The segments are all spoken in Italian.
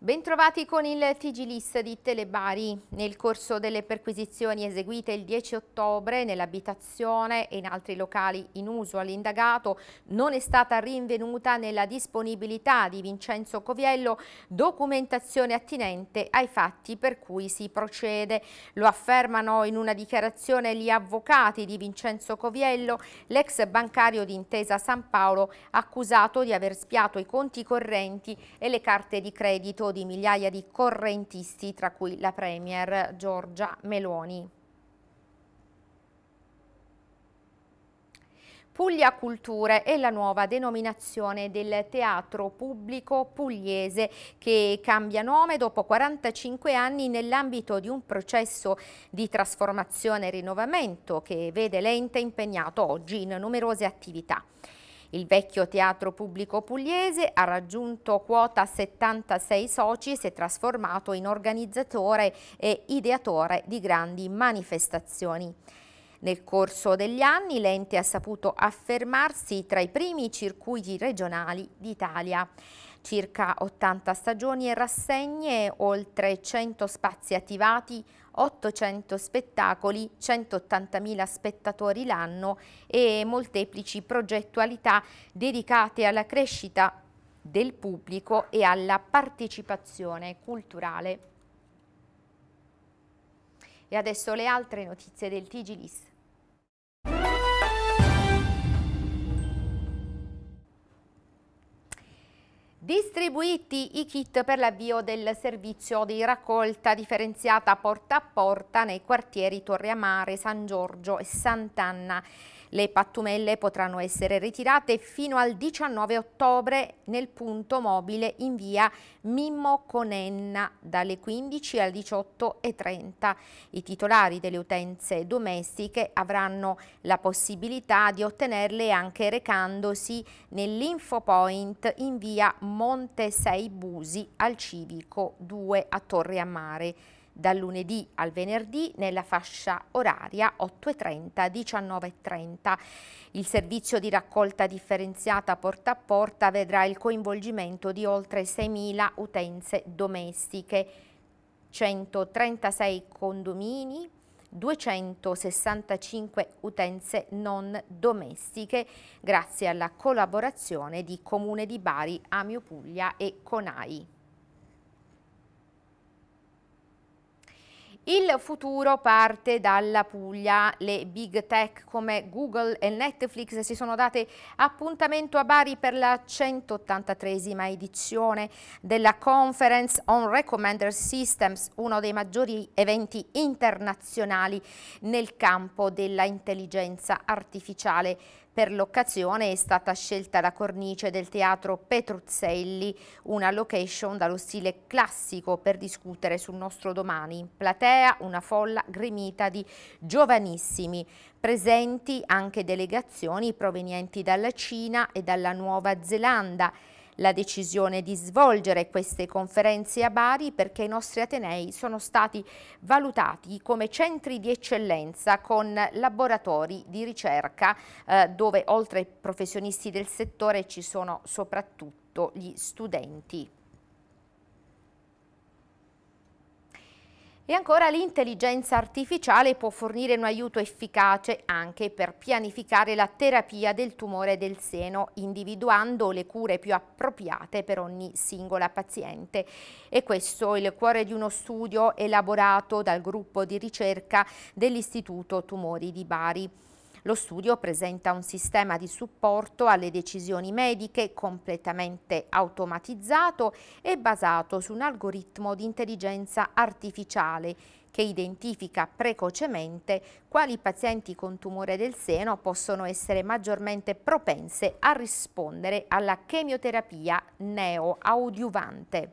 Bentrovati con il TG List di Telebari. Nel corso delle perquisizioni eseguite il 10 ottobre nell'abitazione e in altri locali in uso all'indagato non è stata rinvenuta nella disponibilità di Vincenzo Coviello documentazione attinente ai fatti per cui si procede. Lo affermano in una dichiarazione gli avvocati di Vincenzo Coviello, l'ex bancario di Intesa San Paolo accusato di aver spiato i conti correnti e le carte di credito l'arresto di migliaia di correntisti, tra cui la Premier Giorgia Meloni. Puglia Culture è la nuova denominazione del teatro pubblico pugliese che cambia nome dopo 45 anni nell'ambito di un processo di trasformazione e rinnovamento che vede l'ente impegnato oggi in numerose attività. Il vecchio teatro pubblico pugliese ha raggiunto quota 76 soci e si è trasformato in organizzatore e ideatore di grandi manifestazioni. Nel corso degli anni l'ente ha saputo affermarsi tra i primi circuiti regionali d'Italia. Circa 80 stagioni e rassegne, oltre 100 spazi attivati, 800 spettacoli, 180.000 spettatori l'anno e molteplici progettualità dedicate alla crescita del pubblico e alla partecipazione culturale. E adesso le altre notizie del Tigilis. Distribuiti i kit per l'avvio del servizio di raccolta differenziata porta a porta nei quartieri Torre Amare, San Giorgio e Sant'Anna. Le pattumelle potranno essere ritirate fino al 19 ottobre nel punto mobile in via Mimmo Conenna dalle 15 alle 18.30. I titolari delle utenze domestiche avranno la possibilità di ottenerle anche recandosi nell'infopoint in via Monte Sei Busi al Civico 2 a Torre a Mare dal lunedì al venerdì nella fascia oraria 8.30-19.30. Il servizio di raccolta differenziata porta a porta vedrà il coinvolgimento di oltre 6.000 utenze domestiche, 136 condomini, 265 utenze non domestiche grazie alla collaborazione di Comune di Bari, Amio Puglia e Conai. Il futuro parte dalla Puglia. Le big tech come Google e Netflix si sono date appuntamento a Bari per la 183esima edizione della Conference on Recommender Systems, uno dei maggiori eventi internazionali nel campo dell'intelligenza artificiale. Per l'occasione è stata scelta la cornice del teatro Petruzzelli, una location dallo stile classico per discutere sul nostro domani. In platea una folla gremita di giovanissimi, presenti anche delegazioni provenienti dalla Cina e dalla Nuova Zelanda la decisione di svolgere queste conferenze a Bari perché i nostri Atenei sono stati valutati come centri di eccellenza con laboratori di ricerca eh, dove oltre ai professionisti del settore ci sono soprattutto gli studenti. E ancora l'intelligenza artificiale può fornire un aiuto efficace anche per pianificare la terapia del tumore del seno, individuando le cure più appropriate per ogni singola paziente. E questo è il cuore di uno studio elaborato dal gruppo di ricerca dell'Istituto Tumori di Bari. Lo studio presenta un sistema di supporto alle decisioni mediche completamente automatizzato e basato su un algoritmo di intelligenza artificiale che identifica precocemente quali pazienti con tumore del seno possono essere maggiormente propense a rispondere alla chemioterapia neoadiuvante.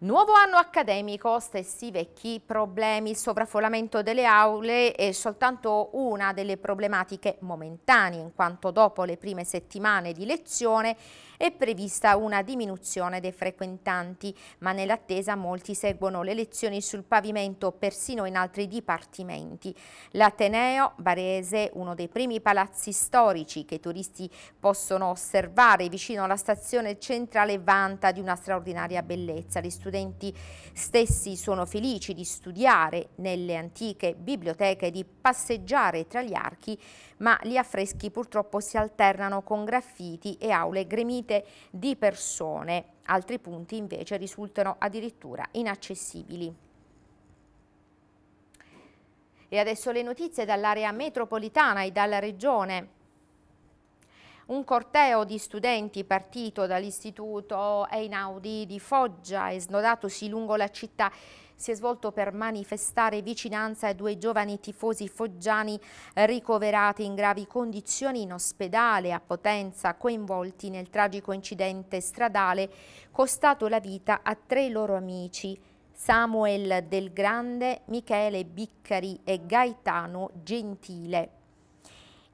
Nuovo anno accademico, stessi vecchi problemi, sovraffollamento delle aule è soltanto una delle problematiche momentanee in quanto dopo le prime settimane di lezione è prevista una diminuzione dei frequentanti, ma nell'attesa molti seguono le lezioni sul pavimento persino in altri dipartimenti. L'Ateneo Barese, uno dei primi palazzi storici che i turisti possono osservare vicino alla stazione centrale, vanta di una straordinaria bellezza. Gli studenti stessi sono felici di studiare nelle antiche biblioteche, di passeggiare tra gli archi, ma gli affreschi purtroppo si alternano con graffiti e aule gremite riempite di persone, altri punti invece risultano addirittura inaccessibili. E adesso le notizie dall'area metropolitana e dalla regione. Un corteo di studenti partito dall'istituto Einaudi di Foggia e snodatosi lungo la città si è svolto per manifestare vicinanza ai due giovani tifosi foggiani eh, ricoverati in gravi condizioni in ospedale a Potenza, coinvolti nel tragico incidente stradale costato la vita a tre loro amici. Samuel Del Grande, Michele Biccari e Gaetano Gentile.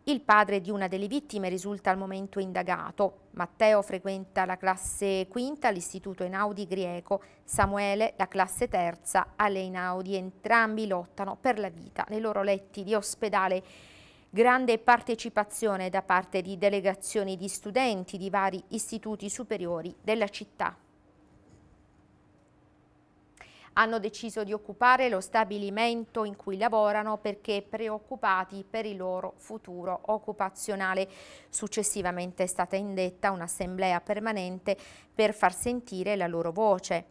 Il padre di una delle vittime risulta al momento indagato. Matteo frequenta la classe quinta all'istituto Einaudi Grieco, Samuele la classe terza alle Einaudi. Entrambi lottano per la vita nei loro letti di ospedale. Grande partecipazione da parte di delegazioni di studenti di vari istituti superiori della città hanno deciso di occupare lo stabilimento in cui lavorano perché preoccupati per il loro futuro occupazionale. Successivamente è stata indetta un'assemblea permanente per far sentire la loro voce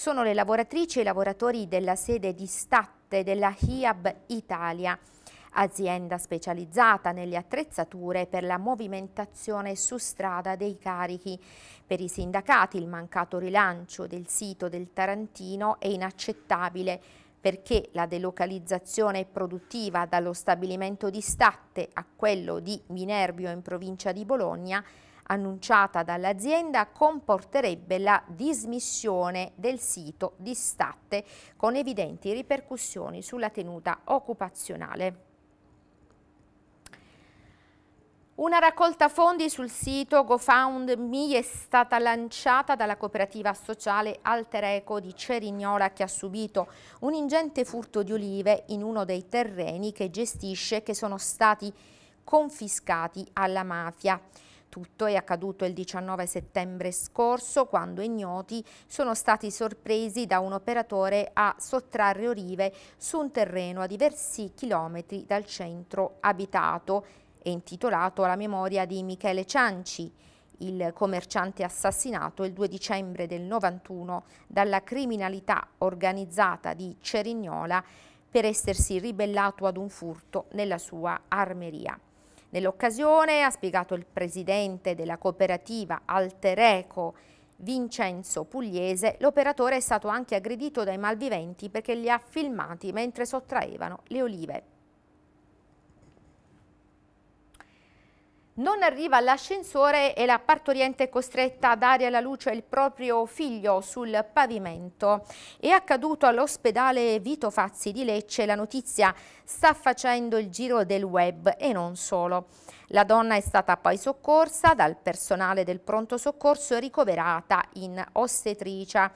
sono le lavoratrici e i lavoratori della sede di Statte della HIAB Italia azienda specializzata nelle attrezzature per la movimentazione su strada dei carichi. Per i sindacati il mancato rilancio del sito del Tarantino è inaccettabile perché la delocalizzazione produttiva dallo stabilimento di Statte a quello di Minervio in provincia di Bologna annunciata dall'azienda comporterebbe la dismissione del sito di Statte con evidenti ripercussioni sulla tenuta occupazionale. Una raccolta fondi sul sito GoFoundMe è stata lanciata dalla cooperativa sociale Altereco di Cerignola che ha subito un ingente furto di olive in uno dei terreni che gestisce che sono stati confiscati alla mafia. Tutto è accaduto il 19 settembre scorso quando ignoti sono stati sorpresi da un operatore a sottrarre olive su un terreno a diversi chilometri dal centro abitato è intitolato alla memoria di Michele Cianci, il commerciante assassinato il 2 dicembre del 91 dalla criminalità organizzata di Cerignola per essersi ribellato ad un furto nella sua armeria. Nell'occasione ha spiegato il presidente della cooperativa Altereco Vincenzo Pugliese, l'operatore è stato anche aggredito dai malviventi perché li ha filmati mentre sottraevano le olive. Non arriva l'ascensore e la partoriente è costretta a dare alla luce il proprio figlio sul pavimento. È accaduto all'ospedale Vito Fazzi di Lecce, la notizia sta facendo il giro del web e non solo. La donna è stata poi soccorsa dal personale del pronto soccorso e ricoverata in ostetricia.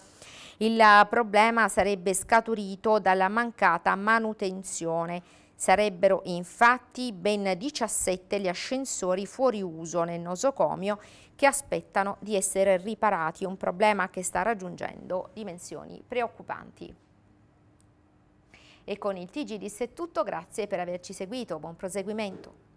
Il problema sarebbe scaturito dalla mancata manutenzione. Sarebbero infatti ben 17 gli ascensori fuori uso nel nosocomio che aspettano di essere riparati, un problema che sta raggiungendo dimensioni preoccupanti. E con il TG di è tutto, grazie per averci seguito, buon proseguimento.